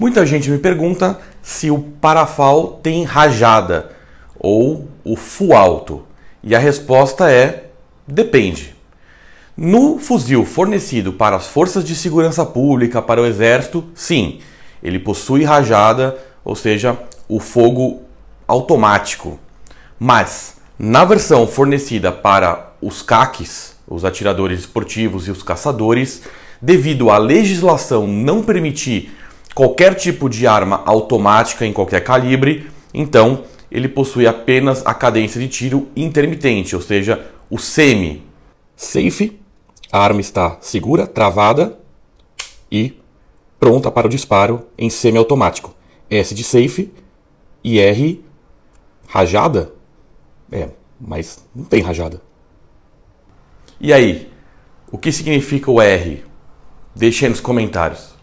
Muita gente me pergunta se o parafal tem rajada ou o full alto. E a resposta é: depende. No fuzil fornecido para as forças de segurança pública, para o exército, sim, ele possui rajada, ou seja, o fogo automático. Mas na versão fornecida para os caques, os atiradores esportivos e os caçadores, devido à legislação não permitir qualquer tipo de arma automática em qualquer calibre, então ele possui apenas a cadência de tiro intermitente, ou seja, o semi. Safe, a arma está segura, travada e pronta para o disparo em semi-automático. S de safe e R rajada? É, mas não tem rajada. E aí, o que significa o R? Deixe aí nos comentários.